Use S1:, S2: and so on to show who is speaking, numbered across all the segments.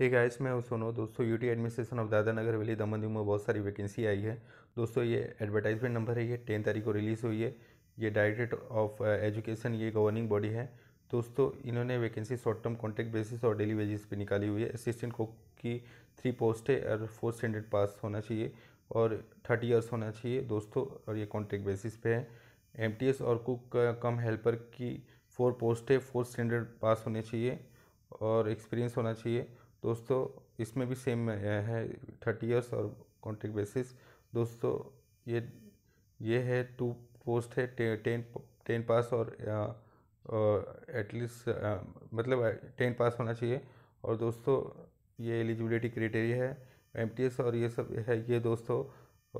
S1: हे hey इसमें मैं सुनो दोस्तों यूटी एडमिनिस्ट्रेशन ऑफ दादा नगर वैली दमन दीव में बहुत सारी वैकेंसी आई है दोस्तों ये एडवर्टाइजमेंट नंबर है ये टेन तारीख को रिलीज़ हुई है ये डायरेक्टरेट ऑफ एजुकेशन ये गवर्निंग बॉडी है दोस्तों इन्होंने vacancy short term contract basis और डेली बेसिस पे निकाली हुई है असिस्टेंट कुक की थ्री पोस्ट है और फोर्थ स्टैंडर्ड पास होना चाहिए और थर्टी ईयर्स होना चाहिए दोस्तों और ये कॉन्ट्रैक्ट बेसिस पे है एम और कुक कम हेल्पर की फोर पोस्ट है फोर्थ स्टैंडर्ड पास होने चाहिए और एक्सपीरियंस होना चाहिए दोस्तों इसमें भी सेम है थर्टी ईयर्स और कॉन्ट्रैक्ट बेसिस दोस्तों ये ये है टू पोस्ट है टे, टेन टेन पास और एटलीस्ट मतलब टेन पास होना चाहिए और दोस्तों ये एलिजिबिलिटी क्राइटेरिया है एम और ये सब है ये दोस्तों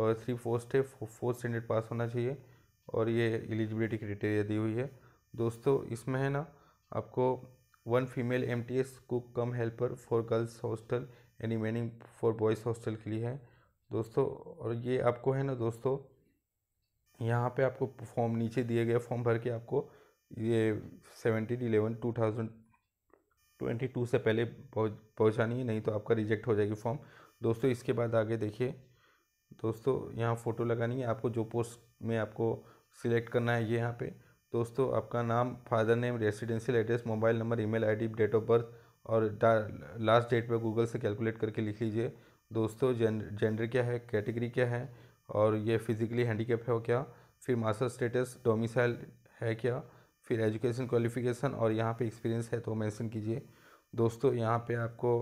S1: और थ्री पोस्ट है फोर्थ स्टैंडर्ड पास होना चाहिए और ये एलिजिबिलिटी क्राइटेरिया दी हुई है दोस्तों इसमें है ना आपको one female M T S cook cum helper for girls hostel and remaining for boys hostel के लिए है दोस्तों और ये आपको है ना दोस्तों यहाँ पे आपको फॉर्म नीचे दिए गए फॉर्म भर के आपको ये seventeen eleven two thousand twenty two से पहले पहुँचानी है नहीं तो आपका रिजेक्ट हो जाएगी फॉर्म दोस्तों इसके बाद आगे देखिए दोस्तों यहाँ फ़ोटो लगानी है आपको जो पोस्ट में आपको सिलेक्ट करना है ये यहाँ पर दोस्तों आपका नाम father name residential address mobile number email ID date of birth और लास्ट डेट पर गूगल से कैलकुलेट करके लिख लीजिए दोस्तों जेंडर क्या है कैटेगरी क्या है और ये फिज़िकली हैंडीकेप है क्या फिर मास्टर स्टेटस डोमिसाइल है क्या फिर एजुकेशन क्वालिफिकेशन और यहाँ पे एक्सपीरियंस है तो मेंशन कीजिए दोस्तों यहाँ पे आपको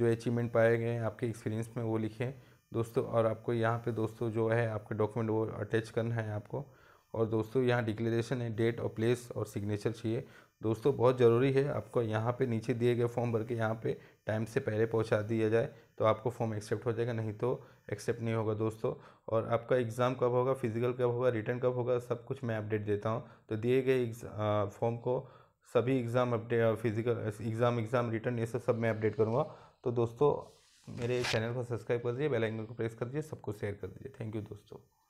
S1: जो अचीवमेंट पाए गए हैं आपके एक्सपीरियंस में वो लिखें दोस्तों और आपको यहाँ पे दोस्तों जो है आपके डॉक्यूमेंट वो अटैच करना है आपको और दोस्तों यहाँ डिक्लेरेशन है डेट और प्लेस और सिग्नेचर चाहिए दोस्तों बहुत ज़रूरी है आपको यहाँ पे नीचे दिए गए फॉर्म भर के यहाँ पे टाइम से पहले पहुँचा दिया जाए तो आपको फॉर्म एक्सेप्ट हो जाएगा नहीं तो एक्सेप्ट नहीं होगा दोस्तों और आपका एग्ज़ाम कब होगा फिजिकल कब होगा रिटर्न कब होगा सब कुछ मैं अपडेट देता हूँ तो दिए गए फॉर्म को सभी exam update physical exam exam return ये सब सब मैं अपडेट करूँगा तो दोस्तों मेरे चैनल को सब्सक्राइब कर दीजिए बेल आइकन को प्रेस कर दीजिए सबको शेयर कर दीजिए थैंक यू दोस्तों